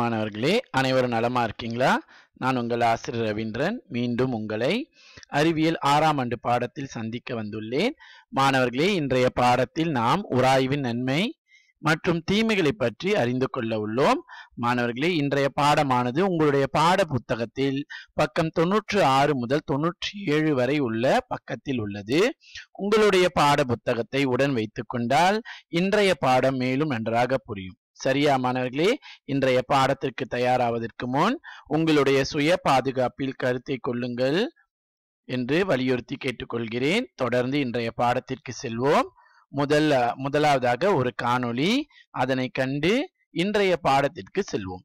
மாணவர்களே அனைவரும் நலமா இருக்கீங்களா நான் உங்கள் ஆசிரியர் ரவீந்திரன் மீண்டும் உங்களை அறிவியல் ஆறாம் ஆண்டு பாடத்தில் சந்திக்க வந்துள்ளேன் மாணவர்களே இன்றைய பாடத்தில் நாம் உராய்வின் நன்மை மற்றும் தீமைகளை பற்றி அறிந்து கொள்ள உள்ளோம் மாணவர்களே இன்றைய பாடமானது உங்களுடைய பாட புத்தகத்தில் பக்கம் தொன்னூற்று ஆறு முதல் தொன்னூற்றி ஏழு வரை உள்ள பக்கத்தில் உள்ளது உங்களுடைய பாட புத்தகத்தை உடன் கொண்டால் இன்றைய பாடம் மேலும் நன்றாக புரியும் சரியா மாணவர்களே இன்றைய பாடத்திற்கு தயாராவதற்கு முன் உங்களுடைய சுய பாதுகாப்பில் கருத்தை கொள்ளுங்கள் என்று வலியுறுத்தி கேட்டுக்கொள்கிறேன் தொடர்ந்து இன்றைய பாடத்திற்கு செல்வோம் முதல்ல முதலாவதாக ஒரு காணொளி அதனை கண்டு இன்றைய பாடத்திற்கு செல்வோம்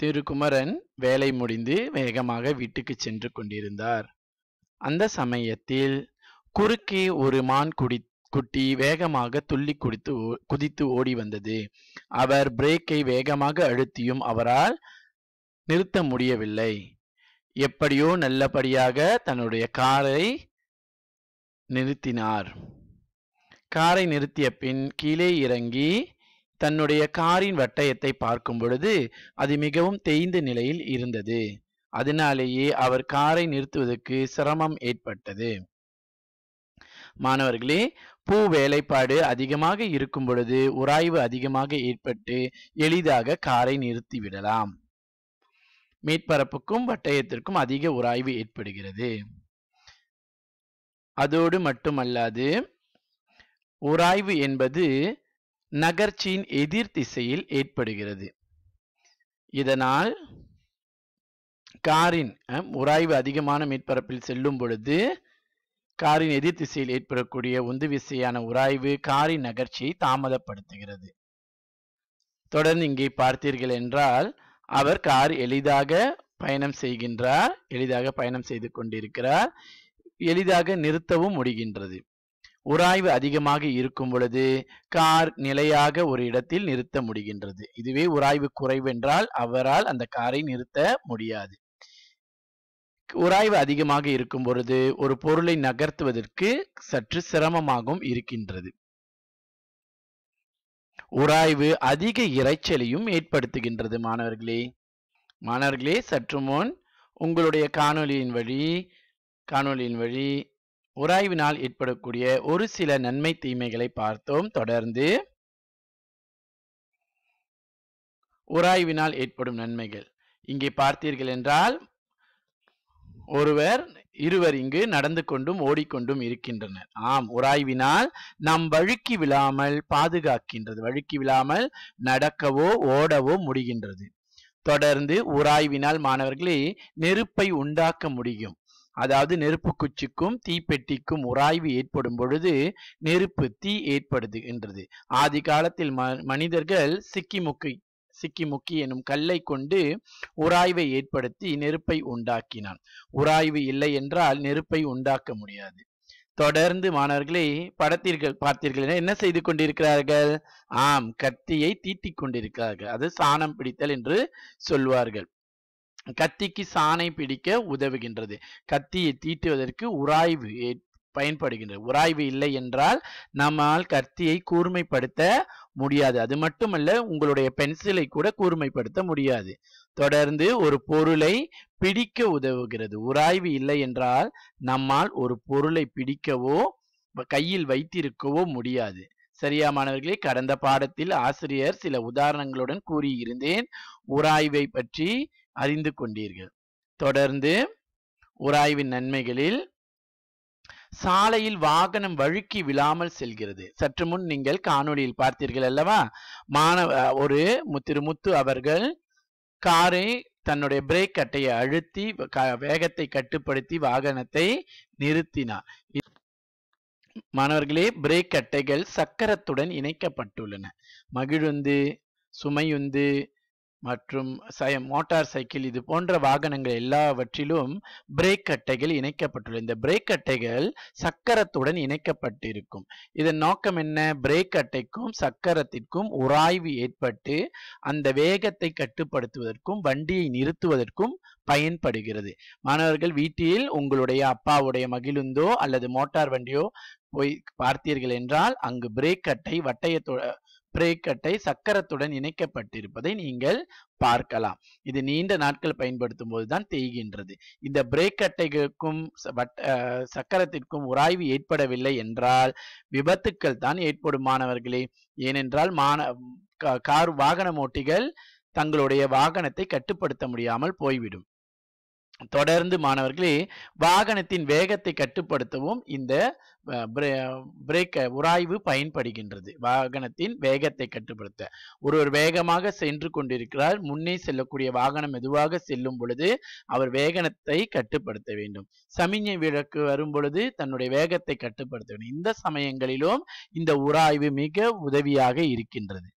திருக்குமரன் வேலை முடிந்து வேகமாக வீட்டுக்கு சென்று கொண்டிருந்தார் அந்த சமயத்தில் குறுக்கே ஒரு மான் குடித்து குட்டி வேகமாக துள்ளி குடித்து குதித்து ஓடி வந்தது அவர் பிரேக்கை வேகமாக அழுத்தியும் அவரால் நிறுத்த முடியவில்லை எப்படியோ நல்லபடியாக தன்னுடைய காரை நிறுத்தினார் காரை நிறுத்திய பின் கீழே இறங்கி தன்னுடைய காரின் வட்டயத்தை பார்க்கும் பொழுது அது மிகவும் தேய்ந்த நிலையில் இருந்தது அதனாலேயே அவர் காரை நிறுத்துவதற்கு சிரமம் ஏற்பட்டது மாணவர்களே பூ வேலைப்பாடு அதிகமாக இருக்கும் பொழுது உராய்வு அதிகமாக ஏற்பட்டு எளிதாக காரை நிறுத்திவிடலாம் மேற்பரப்புக்கும் வட்டயத்திற்கும் அதிக உராய்வு ஏற்படுகிறது அதோடு மட்டுமல்லாது உராய்வு என்பது நகர்ச்சியின் எதிர் திசையில் ஏற்படுகிறது இதனால் காரின் உராய்வு அதிகமான மேற்பரப்பில் செல்லும் பொழுது காரின் எதிர் திசையில் ஏற்படக்கூடிய உந்து விசையான உராய்வு காரின் நகர்ச்சியை தாமதப்படுத்துகிறது தொடர்ந்து இங்கே பார்த்தீர்கள் என்றால் அவர் கார் எளிதாக பயணம் செய்கின்றார் எளிதாக பயணம் செய்து கொண்டிருக்கிறார் எளிதாக நிறுத்தவும் முடிகின்றது உராய்வு அதிகமாக இருக்கும் பொழுது கார் நிலையாக ஒரு இடத்தில் நிறுத்த முடிகின்றது இதுவே உராய்வு குறைவென்றால் அவரால் அந்த காரை நிறுத்த முடியாது உராய்வு அதிகமாக இருக்கும் பொழுது ஒரு பொருளை நகர்த்துவதற்கு சற்று சிரமமாகவும் இருக்கின்றது உராய்வு அதிக இறைச்சலையும் ஏற்படுத்துகின்றது மாணவர்களே மாணவர்களே சற்று முன் உங்களுடைய காணொலியின் வழி காணொலியின் வழி உராய்வினால் ஏற்படக்கூடிய ஒரு சில நன்மை தீமைகளை பார்த்தோம் தொடர்ந்து உராய்வினால் ஏற்படும் நன்மைகள் இங்கே பார்த்தீர்கள் என்றால் ஒருவர் இருவர் இங்கு நடந்து கொண்டும் ஓடிக்கொண்டும் இருக்கின்றனர் ஆம் உராய்வினால் நாம் வழுக்கி விழாமல் பாதுகாக்கின்றது வழுக்கி விழாமல் நடக்கவோ ஓடவோ முடிகின்றது தொடர்ந்து உராய்வினால் மாணவர்களே நெருப்பை உண்டாக்க முடியும் அதாவது நெருப்பு குச்சிக்கும் தீப்பெட்டிக்கும் உராய்வு ஏற்படும் பொழுது நெருப்பு தீ ஏற்படுகின்றது ஆதி காலத்தில் மனிதர்கள் சிக்கி முக்கி சிக்கி முக்கி எனும் கல்லை கொண்டு உராய்வை ஏற்படுத்தி நெருப்பை உண்டாக்கினான் உராய்வு இல்லை என்றால் நெருப்பை உண்டாக்க முடியாது தொடர்ந்து மாணவர்களை படத்தீர்கள் பார்த்தீர்கள் என்ன செய்து கொண்டிருக்கிறார்கள் ஆம் கத்தியை தீட்டிக் கொண்டிருக்கிறார்கள் அது சாணம் பிடித்தல் என்று சொல்வார்கள் கத்திக்கு சாணை பிடிக்க உதவுகின்றது கத்தியை தீட்டுவதற்கு உராய்வு பயன்படுகின்றது உராய்வு இல்லை என்றால் நம்மால் கத்தியை கூர்மைப்படுத்த முடியாது அது மட்டுமல்ல உங்களுடைய பென்சிலை கூட கூர்மைப்படுத்த முடியாது தொடர்ந்து ஒரு பொருளை பிடிக்க உதவுகிறது உராய்வு இல்லை என்றால் நம்மால் ஒரு பொருளை பிடிக்கவோ கையில் வைத்திருக்கவோ முடியாது சரியா மாணவர்களே கடந்த பாடத்தில் ஆசிரியர் சில உதாரணங்களுடன் கூறியிருந்தேன் உராய்வை பற்றி அறிந்து கொண்டீர்கள் தொடர்ந்து உராய்வின் நன்மைகளில் சாலையில் வாகனம் வழுக்கி விழாமல் செல்கிறது சற்று முன் நீங்கள் காணொளியில் பார்த்தீர்கள் அல்லவா மாணவ ஒரு முத்திருமுத்து அவர்கள் காரை தன்னுடைய பிரேக் கட்டையை அழுத்தி வேகத்தை கட்டுப்படுத்தி வாகனத்தை நிறுத்தினார் மாணவர்களே பிரேக் கட்டைகள் சக்கரத்துடன் இணைக்கப்பட்டுள்ளன மகிழுந்து சுமையுந்து மற்றும் மோட்டார் சைக்கிள் இது போன்ற வாகனங்கள் எல்லாவற்றிலும் பிரேக் அட்டைகள் இணைக்கப்பட்டுள்ளது இந்த பிரேக் அட்டைகள் சக்கரத்துடன் இணைக்கப்பட்டிருக்கும் இதன் நோக்கம் என்ன பிரேக் அட்டைக்கும் சக்கரத்திற்கும் உராய்வு ஏற்பட்டு அந்த வேகத்தை கட்டுப்படுத்துவதற்கும் வண்டியை நிறுத்துவதற்கும் பயன்படுகிறது மாணவர்கள் வீட்டில் உங்களுடைய அப்பாவுடைய மகிழுந்தோ அல்லது மோட்டார் வண்டியோ போய் பார்த்தீர்கள் என்றால் அங்கு பிரேக் அட்டை வட்டயத்தோட பிரேக்கட்டை சக்கரத்துடன் இணைக்கப்பட்டிருப்பதை நீங்கள் பார்க்கலாம் இது நீண்ட நாட்கள் பயன்படுத்தும் போதுதான் தேய்கின்றது இந்த பிரேக்கட்டைகளுக்கும் சக்கரத்திற்கும் உராய்வு ஏற்படவில்லை என்றால் விபத்துக்கள் தான் ஏற்படும் மாணவர்களே ஏனென்றால் மாண கார் வாகன ஓட்டிகள் தங்களுடைய வாகனத்தை கட்டுப்படுத்த முடியாமல் போய்விடும் தொடர்ந்து மாணவர்களே வாகனத்தின் வேகத்தை கட்டுப்படுத்தவும் இந்த பிரேக்க உராய்வு பயன்படுகின்றது வாகனத்தின் வேகத்தை கட்டுப்படுத்த ஒருவர் வேகமாக சென்று கொண்டிருக்கிறார் முன்னே செல்லக்கூடிய வாகனம் மெதுவாக செல்லும் பொழுது அவர் வேகனத்தை கட்டுப்படுத்த வேண்டும் சமிஞ்சை விளக்கு வரும் பொழுது தன்னுடைய வேகத்தை கட்டுப்படுத்த வேண்டும் இந்த சமயங்களிலும் இந்த உராய்வு மிக உதவியாக இருக்கின்றது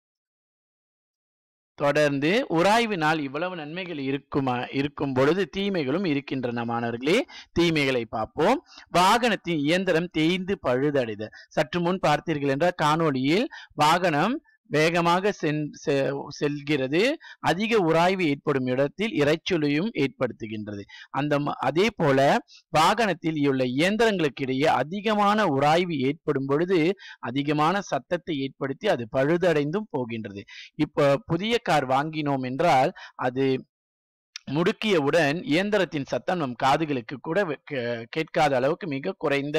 தொடர்ந்து உராய்வினால் இவ்வளவு நன்மைகள் இருக்குமா இருக்கும் பொழுது தீமைகளும் இருக்கின்றன மாணவர்களே தீமைகளை பார்ப்போம் வாகனத்தின் இயந்திரம் தேய்ந்து பழுதடைதல் சற்று முன் பார்த்தீர்கள் என்றால் காணொளியில் வாகனம் வேகமாக செல்கிறது அதிக உராய்வு ஏற்படும் இடத்தில் இறைச்சொலியும் ஏற்படுத்துகின்றது அந்த அதே போல வாகனத்தில் உள்ள இயந்திரங்களுக்கு இடையே அதிகமான உராய்வு ஏற்படும் பொழுது அதிகமான சத்தத்தை ஏற்படுத்தி அது பழுதடைந்தும் போகின்றது இப்போ புதிய கார் வாங்கினோம் என்றால் அது முடுக்கியவுடன் இயந்திரத்தின் சத்தம் நம் காதுகளுக்கு கூட கேட்காத அளவுக்கு மிக குறைந்த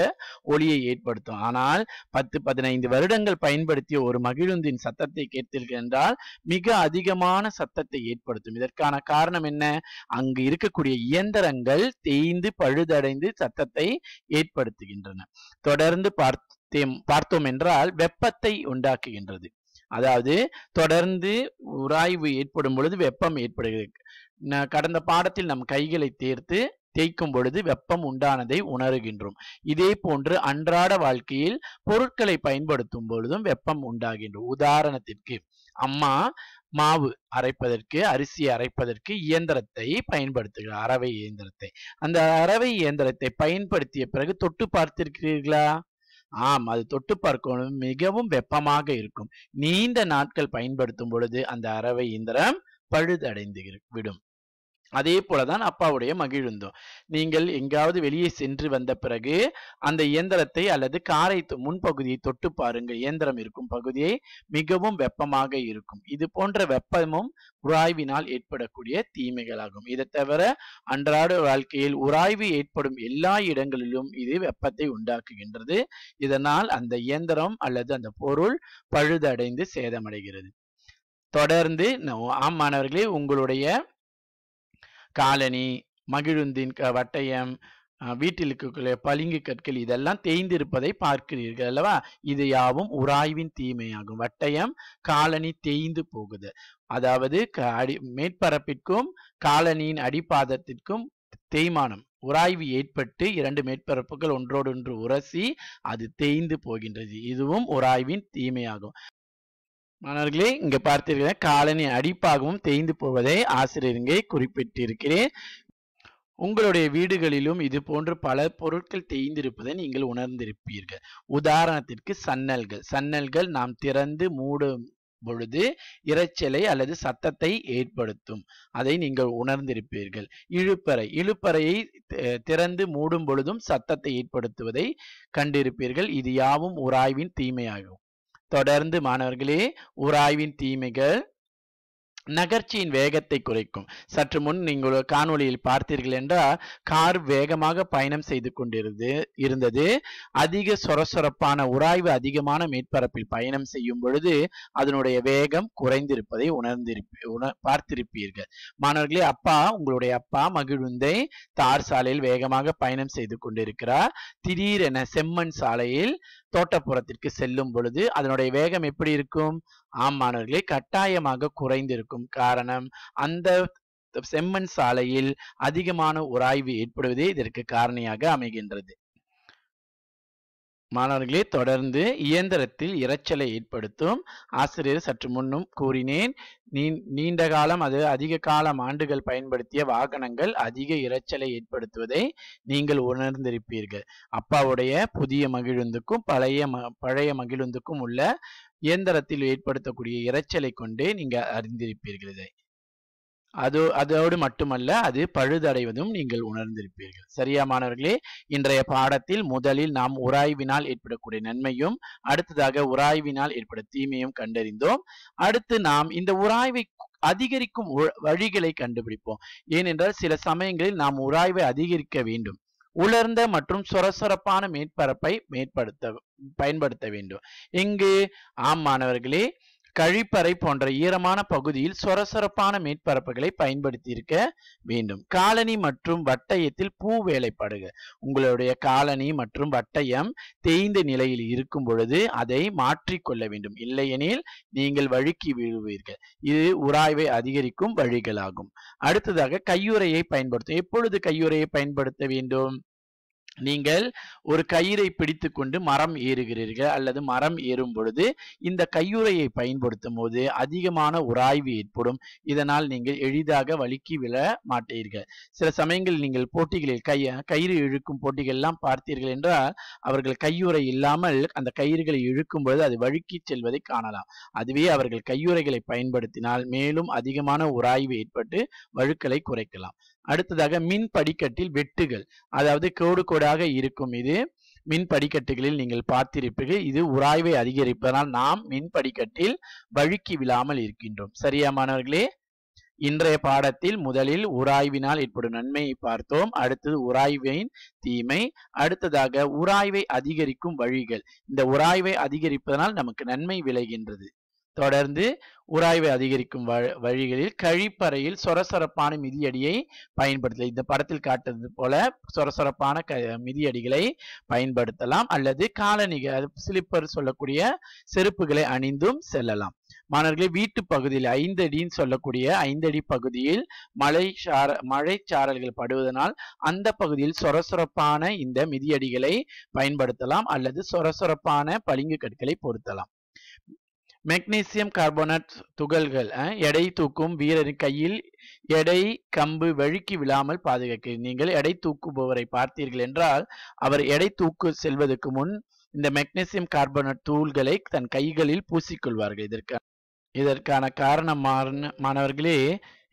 ஒளியை ஏற்படுத்தும் ஆனால் பத்து பதினைந்து வருடங்கள் பயன்படுத்திய ஒரு மகிழுந்தின் சத்தத்தை கேட்டிருக்கின்றால் மிக அதிகமான சத்தத்தை ஏற்படுத்தும் இதற்கான காரணம் என்ன அங்கு இருக்கக்கூடிய இயந்திரங்கள் தேய்ந்து பழுதடைந்து சத்தத்தை ஏற்படுத்துகின்றன தொடர்ந்து பார்த்தேன் பார்த்தோம் என்றால் வெப்பத்தை உண்டாக்குகின்றது அதாவது தொடர்ந்து உராய்வு ஏற்படும் பொழுது வெப்பம் ஏற்படுகிறது கடந்த பாடத்தில் நம் கைகளை தேர்த்து தேய்க்கும் பொழுது வெப்பம் உண்டானதை உணர்கின்றோம் இதே போன்று அன்றாட வாழ்க்கையில் பொருட்களை பயன்படுத்தும் பொழுதும் வெப்பம் உண்டாகின்றோம் உதாரணத்திற்கு அம்மா மாவு அரைப்பதற்கு அரிசி அரைப்பதற்கு இயந்திரத்தை பயன்படுத்துகிறார் அறவை இயந்திரத்தை அந்த அறவை இயந்திரத்தை பயன்படுத்திய பிறகு தொட்டு பார்த்திருக்கிறீர்களா ஆம் அது தொட்டு பார்க்கணும் மிகவும் வெப்பமாக இருக்கும் நீண்ட நாட்கள் பயன்படுத்தும் பொழுது அந்த அறவை இயந்திரம் பழுதடைந்து விடும் அதே போலதான் அப்பாவுடைய மகிழுந்தும் நீங்கள் எங்காவது வெளியே சென்று வந்த பிறகு அந்த இயந்திரத்தை அல்லது காரை முன்பகுதியை தொட்டு பாருங்க இயந்திரம் இருக்கும் பகுதியை மிகவும் வெப்பமாக இருக்கும் இது போன்ற வெப்பமும் உராய்வினால் ஏற்படக்கூடிய தீமைகளாகும் இதை தவிர அன்றாட வாழ்க்கையில் உராய்வு ஏற்படும் எல்லா இடங்களிலும் இது வெப்பத்தை உண்டாக்குகின்றது இதனால் அந்த இயந்திரம் அல்லது அந்த பொருள் பழுதடைந்து சேதமடைகிறது தொடர்ந்து ஆம் மாணவர்களே உங்களுடைய காலனி மகிழுந்தின் வட்டயம் வீட்டில் இருக்கக்கூடிய பளிங்கு கற்கள் இதெல்லாம் தேய்ந்திருப்பதை பார்க்கிறீர்கள் அல்லவா இது யாவும் உராய்வின் தீமையாகும் வட்டயம் காலனி தேய்ந்து போகுது அதாவது அடி மேற்பரப்பிற்கும் காலனியின் அடிப்பாதத்திற்கும் தேய்மானம் உராய்வு ஏற்பட்டு இரண்டு மேற்பரப்புகள் ஒன்றோடொன்று உரசி அது தேய்ந்து போகின்றது இதுவும் உராய்வின் தீமையாகும் மாணவர்களே இங்க பார்த்திருக்கிற காலனி அடிப்பாகவும் தேய்ந்து போவதை இங்கே குறிப்பிட்டிருக்கிறேன் உங்களுடைய வீடுகளிலும் இது போன்று பல பொருட்கள் தேய்ந்திருப்பதை நீங்கள் உணர்ந்திருப்பீர்கள் உதாரணத்திற்கு சன்னல்கள் சன்னல்கள் நாம் திறந்து மூடும் பொழுது இரைச்சலை அல்லது சத்தத்தை ஏற்படுத்தும் அதை நீங்கள் உணர்ந்திருப்பீர்கள் இழுப்பறை இழுப்பறையை திறந்து மூடும் பொழுதும் சத்தத்தை ஏற்படுத்துவதை கண்டிருப்பீர்கள் இது யாவும் உராய்வின் தீமையாகும் தொடர்ந்து மாணவர்களே உராய்வின் தீமைகள் நகர்ச்சியின் வேகத்தை குறைக்கும் சற்று முன் நீங்கள் காணொளியில் பார்த்தீர்கள் என்றால் கார் வேகமாக பயணம் செய்து கொண்டிருந்தது இருந்தது அதிக சொரசொரப்பான உராய்வு அதிகமான மேற்பரப்பில் பயணம் செய்யும் பொழுது அதனுடைய வேகம் குறைந்திருப்பதை உணர்ந்திருப்ப உண பார்த்திருப்பீர்கள் மாணவர்களே அப்பா உங்களுடைய அப்பா மகிழ்வுந்தை தார் சாலையில் வேகமாக பயணம் செய்து கொண்டிருக்கிறார் திடீரென செம்மண் சாலையில் தோட்டப்புறத்திற்கு செல்லும் பொழுது அதனுடைய வேகம் எப்படி இருக்கும் ஆம் மாணவர்களே கட்டாயமாக குறைந்திருக்கும் இருக்கும் காரணம் அந்த செம்மண் சாலையில் அதிகமான உராய்வு ஏற்படுவதே இதற்கு காரணியாக அமைகின்றது மாணவர்களே தொடர்ந்து இயந்திரத்தில் இரைச்சலை ஏற்படுத்தும் ஆசிரியர் சற்று முன்னும் கூறினேன் நீண்ட காலம் அது அதிக காலம் ஆண்டுகள் பயன்படுத்திய வாகனங்கள் அதிக இரைச்சலை ஏற்படுத்துவதை நீங்கள் உணர்ந்திருப்பீர்கள் அப்பாவுடைய புதிய மகிழுந்துக்கும் பழைய பழைய மகிழுந்துக்கும் உள்ள இயந்திரத்தில் ஏற்படுத்தக்கூடிய இரைச்சலை கொண்டே நீங்கள் அறிந்திருப்பீர்கள் இதை அது அதோடு மட்டுமல்ல அது பழுதடைவதும் நீங்கள் உணர்ந்திருப்பீர்கள் சரியா மாணவர்களே இன்றைய பாடத்தில் முதலில் நாம் உராய்வினால் ஏற்படக்கூடிய நன்மையும் அடுத்ததாக உராய்வினால் ஏற்பட தீமையும் கண்டறிந்தோம் அடுத்து நாம் இந்த உராய்வை அதிகரிக்கும் வழிகளை கண்டுபிடிப்போம் ஏனென்றால் சில சமயங்களில் நாம் உராய்வை அதிகரிக்க வேண்டும் உலர்ந்த மற்றும் சொரசொரப்பான மேற்பரப்பை மேற்படுத்த பயன்படுத்த வேண்டும் இங்கு ஆம் மாணவர்களே கழிப்பறை போன்ற ஈரமான பகுதியில் சொரசொரப்பான மேற்பரப்புகளை பயன்படுத்தியிருக்க வேண்டும் காலனி மற்றும் வட்டயத்தில் பூ வேலைப்பாடுகள் உங்களுடைய காலனி மற்றும் வட்டயம் தேய்ந்த நிலையில் இருக்கும் பொழுது அதை மாற்றிக்கொள்ள வேண்டும் இல்லையெனில் நீங்கள் வழுக்கி விழுவீர்கள் இது உராய்வை அதிகரிக்கும் வழிகளாகும் அடுத்ததாக கையுறையை பயன்படுத்தும் எப்பொழுது கையுறையை பயன்படுத்த வேண்டும் நீங்கள் ஒரு கயிறை பிடித்து கொண்டு மரம் ஏறுகிறீர்கள் அல்லது மரம் ஏறும் பொழுது இந்த கையுறையை பயன்படுத்தும் போது அதிகமான உராய்வு ஏற்படும் இதனால் நீங்கள் எளிதாக வழுக்கி விழ மாட்டீர்கள் சில சமயங்களில் நீங்கள் போட்டிகளில் கை கயிறு இழுக்கும் போட்டிகள்லாம் பார்த்தீர்கள் என்றால் அவர்கள் கையுறை இல்லாமல் அந்த கயிறுகளை இழுக்கும் பொழுது அது வழுக்கி செல்வதை காணலாம் அதுவே அவர்கள் கையுறைகளை பயன்படுத்தினால் மேலும் அதிகமான உராய்வு ஏற்பட்டு வழுக்களை குறைக்கலாம் அடுத்ததாக மின் படிக்கட்டில் வெட்டுகள் அதாவது கோடு கோடாக இருக்கும் இது மின் படிக்கட்டுகளில் நீங்கள் பார்த்திருப்பீர்கள் இது உராய்வை அதிகரிப்பதனால் நாம் மின் படிக்கட்டில் வழுக்கி விழாமல் இருக்கின்றோம் சரியா மாணவர்களே இன்றைய பாடத்தில் முதலில் உராய்வினால் ஏற்படும் நன்மையை பார்த்தோம் அடுத்தது உராய்வின் தீமை அடுத்ததாக உராய்வை அதிகரிக்கும் வழிகள் இந்த உராய்வை அதிகரிப்பதனால் நமக்கு நன்மை விளைகின்றது தொடர்ந்து உராய்வை அதிகரிக்கும் வழிகளில் கழிப்பறையில் சொரசொரப்பான மிதியடியை பயன்படுத்தலாம் இந்த படத்தில் காட்டுறது போல சொரசொரப்பான க மிதியடிகளை பயன்படுத்தலாம் அல்லது காலணிகள் ஸ்லிப்பர் சொல்லக்கூடிய செருப்புகளை அணிந்தும் செல்லலாம் மாணவர்களை வீட்டு பகுதியில் ஐந்தடின்னு சொல்லக்கூடிய ஐந்தடி பகுதியில் மழை சார மழை சாரல்கள் படுவதனால் அந்த பகுதியில் சொரசொரப்பான இந்த மிதியடிகளை பயன்படுத்தலாம் அல்லது சொரசொரப்பான பளிங்கு கற்களை பொருத்தலாம் மெக்னீசியம் கார்போனேட் துகள்கள் எடை தூக்கும் வீரரின் கையில் எடை கம்பு வழுக்கி விழாமல் பாதுகாக்க நீங்கள் எடை தூக்குபவரை பார்த்தீர்கள் என்றால் அவர் எடை தூக்கு செல்வதற்கு முன் இந்த மெக்னீசியம் கார்போனேட் தூள்களை தன் கைகளில் பூசிக்கொள்வார்கள் இதற்கு இதற்கான காரணம் மாணவர்களே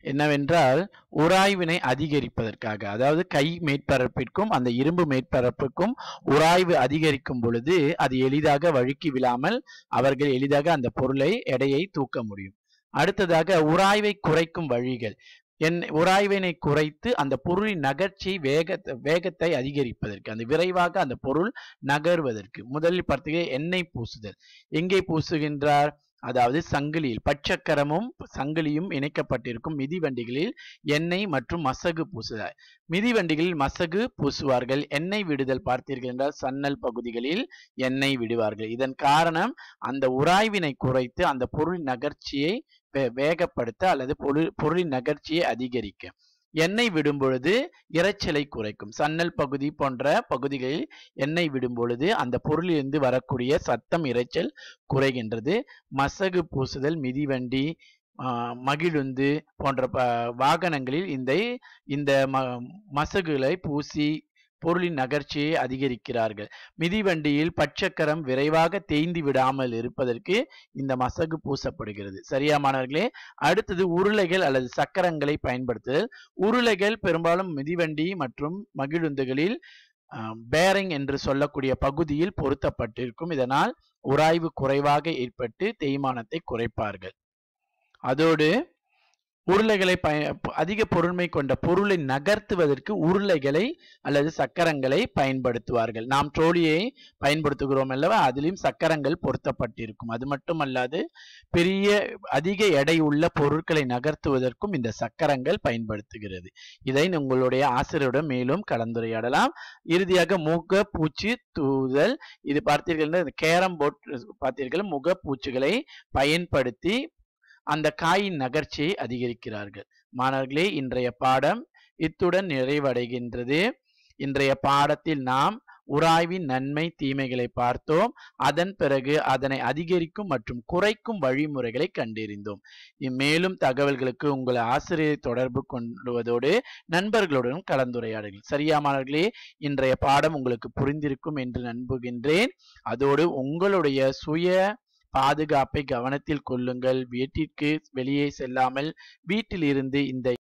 என்னவென்றால் உராய்வினை அதிகரிப்பதற்காக அதாவது கை மேற்பரப்பிற்கும் அந்த இரும்பு மேற்பரப்புக்கும் உராய்வு அதிகரிக்கும் பொழுது அது எளிதாக வழுக்கி விழாமல் அவர்கள் எளிதாக அந்த பொருளை எடையை தூக்க முடியும் அடுத்ததாக உராய்வை குறைக்கும் வழிகள் என் உராய்வினை குறைத்து அந்த பொருளின் நகர்ச்சி வேக வேகத்தை அதிகரிப்பதற்கு அந்த விரைவாக அந்த பொருள் நகர்வதற்கு முதலில் பார்த்தீங்கன்னா எண்ணெய் பூசுதல் எங்கே பூசுகின்றார் அதாவது சங்கிலியில் பச்சக்கரமும் சங்கிலியும் இணைக்கப்பட்டிருக்கும் மிதிவண்டிகளில் எண்ணெய் மற்றும் மசகு பூசுதல் மிதிவண்டிகளில் மசகு பூசுவார்கள் எண்ணெய் விடுதல் பார்த்தீர்கள் என்றால் சன்னல் பகுதிகளில் எண்ணெய் விடுவார்கள் இதன் காரணம் அந்த உராய்வினை குறைத்து அந்த பொருள் நகர்ச்சியை வேகப்படுத்த அல்லது பொருள் பொருளின் நகர்ச்சியை அதிகரிக்க எண்ணெய் விடும்பொழுது இறைச்சலை குறைக்கும் சன்னல் பகுதி போன்ற பகுதிகளில் எண்ணெய் விடும்பொழுது அந்த பொருளிலிருந்து வரக்கூடிய சத்தம் இறைச்சல் குறைகின்றது மசகு பூசுதல் மிதிவண்டி மகிழுந்து போன்ற ப வாகனங்களில் இந்த இந்த ம மசகுகளை பூசி பொருளின் நகர்ச்சியை அதிகரிக்கிறார்கள் மிதிவண்டியில் பச்சக்கரம் விரைவாக தேய்ந்து விடாமல் இருப்பதற்கு இந்த மசகு பூசப்படுகிறது சரியா மாணவர்களே அடுத்தது உருளைகள் அல்லது சக்கரங்களை பயன்படுத்துதல் உருளைகள் பெரும்பாலும் மிதிவண்டி மற்றும் மகிழுந்துகளில் பேரிங் என்று சொல்லக்கூடிய பகுதியில் பொருத்தப்பட்டிருக்கும் இதனால் உராய்வு குறைவாக ஏற்பட்டு தேய்மானத்தை குறைப்பார்கள் அதோடு உருளைகளை பய அதிக பொருண்மை கொண்ட பொருளை நகர்த்துவதற்கு உருளைகளை அல்லது சக்கரங்களை பயன்படுத்துவார்கள் நாம் ட்ரோலியை பயன்படுத்துகிறோம் அல்லவா அதிலும் சக்கரங்கள் பொருத்தப்பட்டிருக்கும் அது மட்டுமல்லாது பெரிய அதிக எடை உள்ள பொருட்களை நகர்த்துவதற்கும் இந்த சக்கரங்கள் பயன்படுத்துகிறது இதை உங்களுடைய ஆசிரியருடன் மேலும் கலந்துரையாடலாம் இறுதியாக முக பூச்சி தூதல் இது பார்த்தீர்கள் கேரம் போர்ட் பார்த்தீர்கள் முக பூச்சிகளை பயன்படுத்தி அந்த காயின் நகர்ச்சியை அதிகரிக்கிறார்கள் மாணவர்களே இன்றைய பாடம் இத்துடன் நிறைவடைகின்றது இன்றைய பாடத்தில் நாம் உராய்வின் நன்மை தீமைகளை பார்த்தோம் அதன் பிறகு அதனை அதிகரிக்கும் மற்றும் குறைக்கும் வழிமுறைகளை கண்டறிந்தோம் மேலும் தகவல்களுக்கு உங்களை ஆசிரியரை தொடர்பு கொள்வதோடு நண்பர்களுடன் கலந்துரையாடுங்கள் சரியா மாணவர்களே இன்றைய பாடம் உங்களுக்கு புரிந்திருக்கும் என்று நம்புகின்றேன் அதோடு உங்களுடைய சுய பாதுகாப்பை கவனத்தில் கொள்ளுங்கள் வீட்டிற்கு வெளியே செல்லாமல் வீட்டிலிருந்து இந்த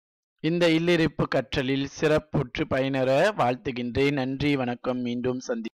இந்த இல்லிருப்பு கற்றலில் சிறப்புற்று பயனர வாழ்த்துகின்றேன் நன்றி வணக்கம் மீண்டும் சந்தி